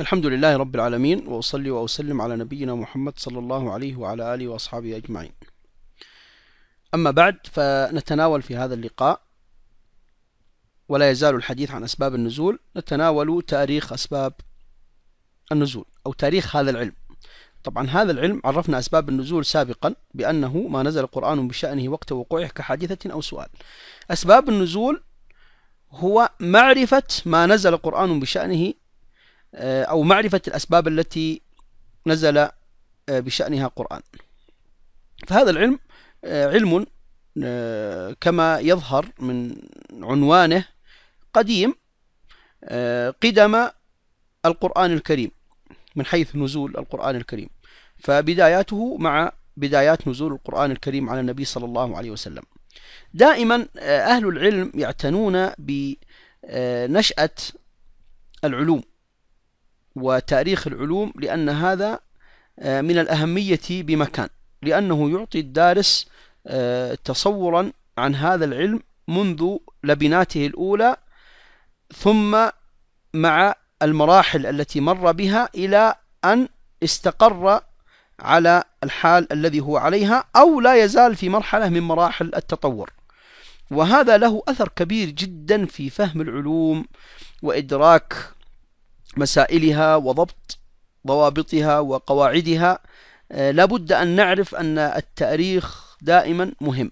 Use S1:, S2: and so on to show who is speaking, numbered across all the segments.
S1: الحمد لله رب العالمين وأصلي وأسلم على نبينا محمد صلى الله عليه وعلى آله وأصحابه أجمعين أما بعد فنتناول في هذا اللقاء ولا يزال الحديث عن أسباب النزول نتناول تاريخ أسباب النزول أو تاريخ هذا العلم طبعا هذا العلم عرفنا أسباب النزول سابقا بأنه ما نزل القرآن بشأنه وقت وقوعه كحادثة أو سؤال أسباب النزول هو معرفة ما نزل القرآن بشأنه آه، أو معرفة الأسباب التي نزل آه، بشأنها القرآن فهذا العلم آه، علم كما يظهر من عنوانه قديم قدم القرآن الكريم من حيث نزول القرآن الكريم فبداياته مع بدايات نزول القرآن الكريم على النبي صلى الله عليه وسلم دائما أهل العلم يعتنون بنشأة العلوم وتاريخ العلوم لأن هذا آه، من الأهمية بمكان لأنه يعطي الدارس آه، تصورا عن هذا العلم منذ لبناته الأولى ثم مع المراحل التي مر بها إلى أن استقر على الحال الذي هو عليها أو لا يزال في مرحلة من مراحل التطور وهذا له أثر كبير جدا في فهم العلوم وإدراك مسائلها وضبط ضوابطها وقواعدها آه، لابد أن نعرف أن التاريخ دائما مهم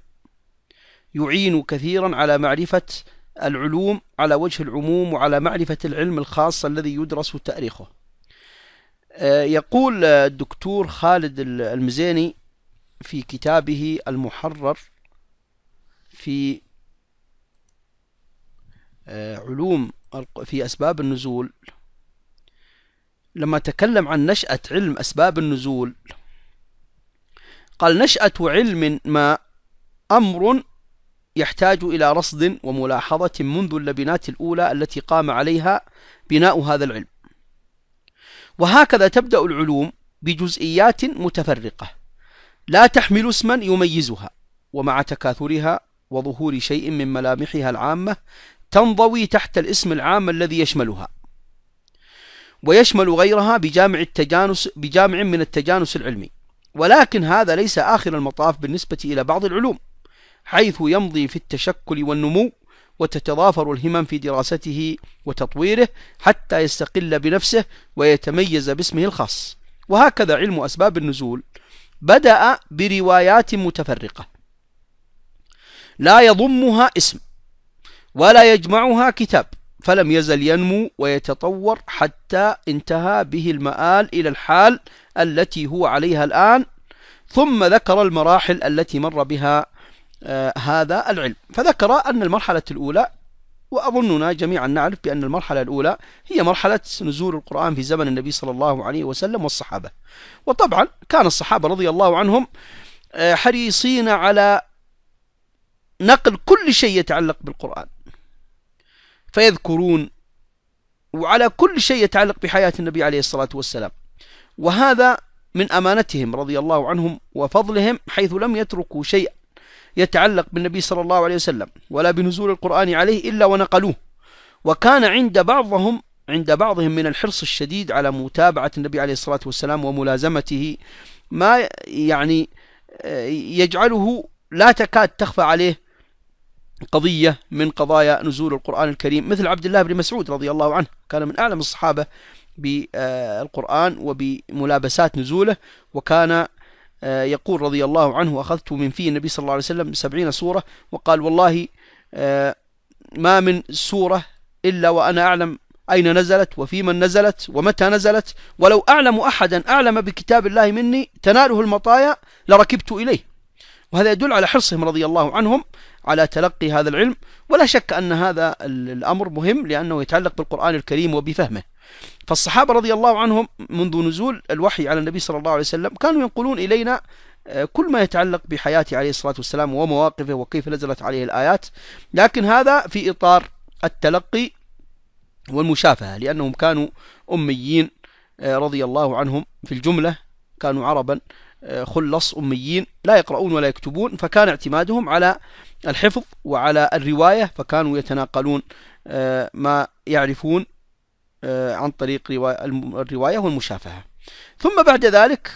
S1: يعين كثيرا على معرفة العلوم على وجه العموم وعلى معرفة العلم الخاص الذي يدرس تاريخه آه، يقول الدكتور خالد المزيني في كتابه المحرر في آه، علوم في أسباب النزول لما تكلم عن نشأة علم أسباب النزول قال نشأة علم ما أمر يحتاج إلى رصد وملاحظة منذ اللبنات الأولى التي قام عليها بناء هذا العلم وهكذا تبدأ العلوم بجزئيات متفرقة لا تحمل اسما يميزها ومع تكاثرها وظهور شيء من ملامحها العامة تنضوي تحت الاسم العام الذي يشملها ويشمل غيرها بجامع التجانس بجامع من التجانس العلمي ولكن هذا ليس آخر المطاف بالنسبة إلى بعض العلوم حيث يمضي في التشكل والنمو وتتضافر الهمم في دراسته وتطويره حتى يستقل بنفسه ويتميز باسمه الخاص وهكذا علم أسباب النزول بدأ بروايات متفرقة لا يضمها اسم ولا يجمعها كتاب فلم يزل ينمو ويتطور حتى انتهى به المآل إلى الحال التي هو عليها الآن ثم ذكر المراحل التي مر بها آه، هذا العلم فذكر أن المرحلة الأولى وأظننا جميعا نعرف بأن المرحلة الأولى هي مرحلة نزول القرآن في زمن النبي صلى الله عليه وسلم والصحابة وطبعا كان الصحابة رضي الله عنهم آه، حريصين على نقل كل شيء يتعلق بالقرآن فيذكرون وعلى كل شيء يتعلق بحياة النبي عليه الصلاة والسلام وهذا من أمانتهم رضي الله عنهم وفضلهم حيث لم يتركوا شيء يتعلق بالنبي صلى الله عليه وسلم ولا بنزول القرآن عليه إلا ونقلوه وكان عند بعضهم عند بعضهم من الحرص الشديد على متابعة النبي عليه الصلاة والسلام وملازمته ما يعني آه، يجعله لا تكاد تخفى عليه قضية من قضايا نزول القرآن الكريم مثل عبد الله بن مسعود رضي الله عنه كان من أعلم الصحابة بالقرآن وبملابسات نزوله وكان آه، يقول رضي الله عنه أخذت من فيه النبي صلى الله عليه وسلم سبعين سورة وقال والله آه، ما من سورة إلا وأنا أعلم أين نزلت وفي من نزلت ومتى نزلت ولو أعلم أحدا أعلم بكتاب الله مني تناله المطايا لركبت إليه وهذا يدل على حرصهم رضي الله عنهم على تلقي هذا العلم ولا شك أن هذا الأمر مهم لأنه يتعلق بالقرآن الكريم وبفهمه فالصحابة رضي الله عنهم منذ نزول الوحي على النبي صلى الله عليه وسلم كانوا ينقلون إلينا آه، كل ما يتعلق بحياته عليه الصلاة والسلام ومواقفه وكيف نزلت عليه الآيات لكن هذا في إطار التلقي والمشافهة لأنهم كانوا أميين آه، رضي الله عنهم في الجملة كانوا عربا آه، خلص أميين لا يقرؤون ولا يكتبون فكان اعتمادهم على الحفظ وعلى الرواية فكانوا يتناقلون آه، ما يعرفون آه، عن طريق الرواية والمشافهة ثم بعد ذلك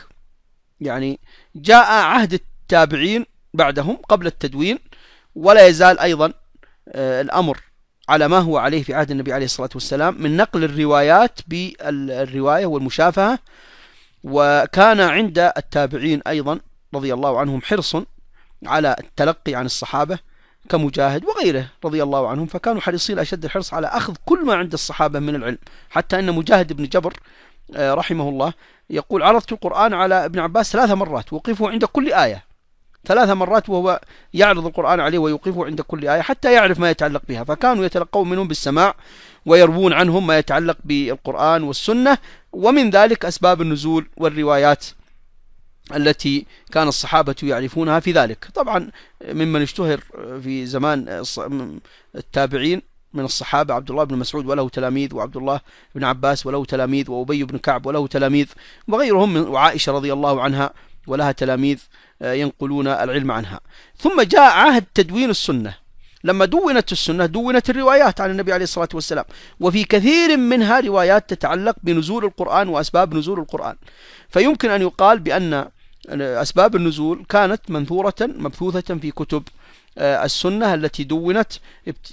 S1: يعني جاء عهد التابعين بعدهم قبل التدوين ولا يزال أيضا آه، الأمر على ما هو عليه في عهد النبي عليه الصلاة والسلام من نقل الروايات بالرواية والمشافهة وكان عند التابعين أيضا رضي الله عنهم حرص على التلقي عن الصحابة كمجاهد وغيره رضي الله عنهم فكانوا حريصين أشد الحرص على أخذ كل ما عند الصحابة من العلم حتى أن مجاهد بن جبر آه، رحمه الله يقول عرضت القرآن على ابن عباس ثلاث مرات وقفه عند كل آية ثلاث مرات وهو يعرض القرآن عليه ويوقفه عند كل آية حتى يعرف ما يتعلق بها فكانوا يتلقون منهم بالسماع ويروون عنهم ما يتعلق بالقرآن والسنة ومن ذلك أسباب النزول والروايات التي كان الصحابة يعرفونها في ذلك طبعا ممن اشتهر في زمان التابعين من الصحابة عبد الله بن مسعود وله تلاميذ وعبد الله بن عباس وله تلاميذ وأبي بن كعب وله تلاميذ وغيرهم من وعائشة رضي الله عنها ولها تلاميذ آه، ينقلون العلم عنها ثم جاء عهد تدوين السنة لما دونت السنة دونت الروايات عن النبي عليه الصلاة والسلام وفي كثير منها روايات تتعلق بنزول القرآن وأسباب نزول القرآن فيمكن أن يقال بأن أسباب النزول كانت منثورة مبثوثة في كتب آه، السنة التي دونت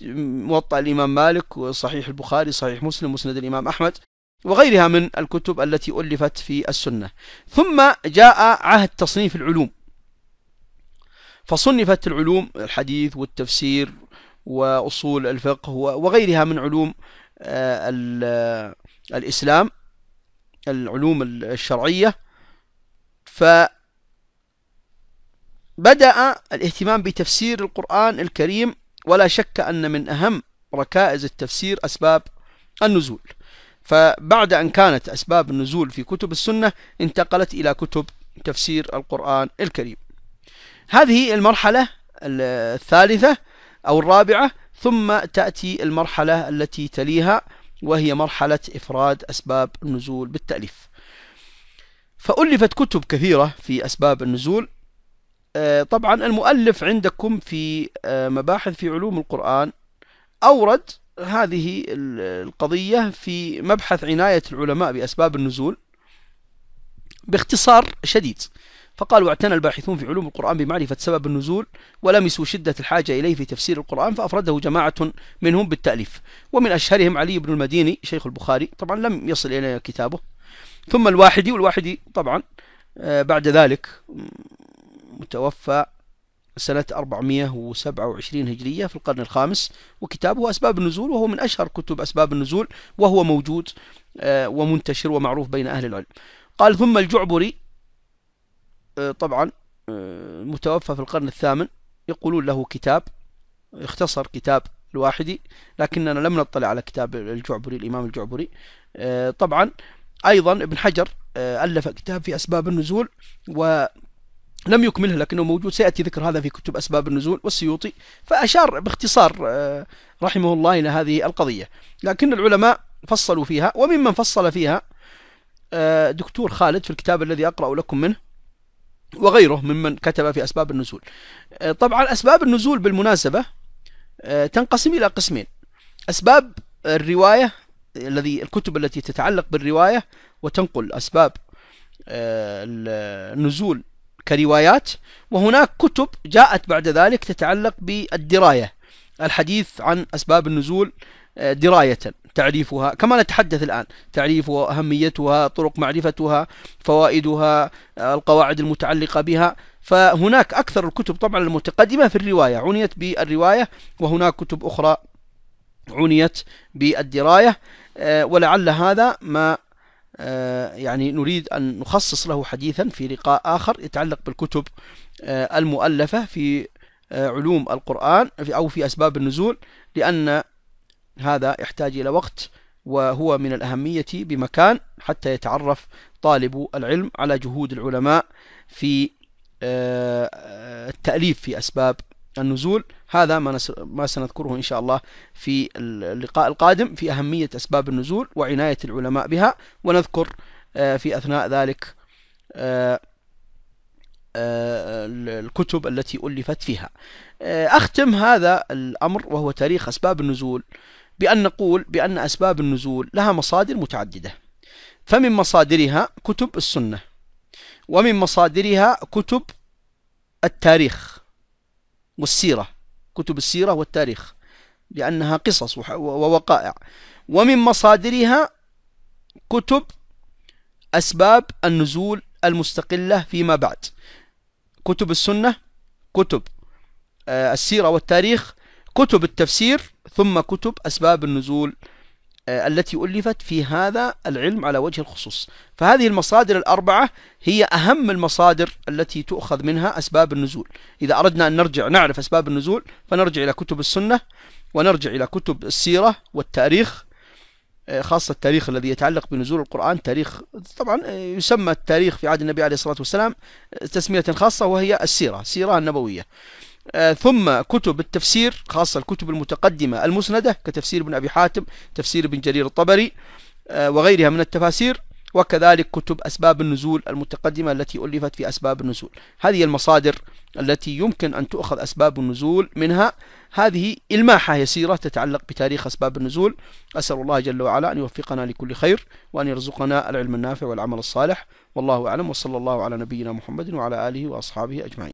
S1: موطأ الإمام مالك وصحيح البخاري صحيح مسلم مسند الإمام أحمد وغيرها من الكتب التي ألفت في السنة ثم جاء عهد تصنيف العلوم فصنفت العلوم الحديث والتفسير وأصول الفقه وغيرها من علوم آه، الإسلام العلوم الشرعية ف بدأ الاهتمام بتفسير القرآن الكريم ولا شك أن من أهم ركائز التفسير أسباب النزول فبعد أن كانت أسباب النزول في كتب السنة انتقلت إلى كتب تفسير القرآن الكريم هذه المرحلة الثالثة أو الرابعة ثم تأتي المرحلة التي تليها وهي مرحلة إفراد أسباب النزول بالتأليف فألفت كتب كثيرة في أسباب النزول آه، طبعا المؤلف عندكم في آه، مباحث في علوم القرآن أورد هذه القضية في مبحث عناية العلماء بأسباب النزول باختصار شديد فقال واعتنى الباحثون في علوم القرآن بمعرفة سبب النزول ولمسوا شدة الحاجة إليه في تفسير القرآن فأفرده جماعة منهم بالتأليف ومن أشهرهم علي بن المديني شيخ البخاري طبعا لم يصل إلينا كتابه ثم الواحدي والواحدي طبعا آه، بعد ذلك متوفى سنة 427 هجرية في القرن الخامس وكتابه أسباب النزول وهو من أشهر كتب أسباب النزول وهو موجود آه، ومنتشر ومعروف بين أهل العلم قال ثم الجعبري آه، طبعا آه، متوفى في القرن الثامن يقولون له كتاب اختصر كتاب الواحدي لكننا لم نطلع على كتاب الجعبري الإمام الجعبري طبعا أيضا ابن حجر ألف كتاب في أسباب النزول و لم يكمله لكنه موجود سيأتي ذكر هذا في كتب أسباب النزول والسيوطي فأشار باختصار آه، رحمه الله إلى هذه القضية لكن العلماء فصلوا فيها وممن فصل فيها آه، دكتور خالد في الكتاب الذي أقرأ لكم منه وغيره ممن كتب في أسباب النزول آه، طبعا أسباب النزول بالمناسبة تنقسم إلى قسمين أسباب الرواية الذي الكتب التي تتعلق بالرواية وتنقل أسباب النزول كروايات وهناك كتب جاءت بعد ذلك تتعلق بالدراية الحديث عن أسباب النزول آه، دراية تعريفها كما نتحدث الآن تعريفها أهميتها طرق معرفتها فوائدها آه، القواعد المتعلقة بها فهناك أكثر الكتب طبعا المتقدمة في الرواية عنيت بالرواية وهناك كتب أخرى عنيت بالدراية آه، ولعل هذا ما آه، يعني نريد أن نخصص له حديثا في لقاء آخر يتعلق بالكتب آه، المؤلفة في آه، علوم القرآن أو في أسباب النزول لأن هذا يحتاج إلى وقت وهو من الأهمية بمكان حتى يتعرف طالب العلم على جهود العلماء في التأليف في أسباب النزول هذا ما, نس... ما سنذكره إن شاء الله في اللقاء القادم في أهمية أسباب النزول وعناية العلماء بها ونذكر آه، في أثناء ذلك آه، آه، الكتب التي ألفت فيها أختم هذا الأمر وهو تاريخ أسباب النزول بأن نقول بأن أسباب النزول لها مصادر متعددة فمن مصادرها كتب السنة ومن مصادرها كتب التاريخ والسيرة كتب السيرة والتاريخ لأنها قصص ووقائع ومن مصادرها كتب أسباب النزول المستقلة فيما بعد كتب السنة كتب آه، السيرة والتاريخ كتب التفسير ثم كتب أسباب النزول آه، التي ألفت في هذا العلم على وجه الخصوص فهذه المصادر الأربعة هي أهم المصادر التي تؤخذ منها أسباب النزول إذا أردنا أن نرجع نعرف أسباب النزول فنرجع إلى كتب السنة ونرجع إلى كتب السيرة والتاريخ آه، خاصة التاريخ الذي يتعلق بنزول القرآن تاريخ طبعا آه، يسمى التاريخ في عهد النبي عليه الصلاة والسلام تسمية خاصة وهي السيرة السيرة النبوية آه، ثم كتب التفسير خاصة الكتب المتقدمة المسندة كتفسير ابن أبي حاتم تفسير ابن جرير الطبري آه، وغيرها من التفاسير وكذلك كتب أسباب النزول المتقدمة التي ألفت في أسباب النزول هذه المصادر التي يمكن أن تؤخذ أسباب النزول منها هذه إلماحة يسيرة تتعلق بتاريخ أسباب النزول أسأل الله جل وعلا أن يوفقنا لكل خير وأن يرزقنا العلم النافع والعمل الصالح والله أعلم وصلى الله على نبينا محمد وعلى آله وأصحابه أجمعين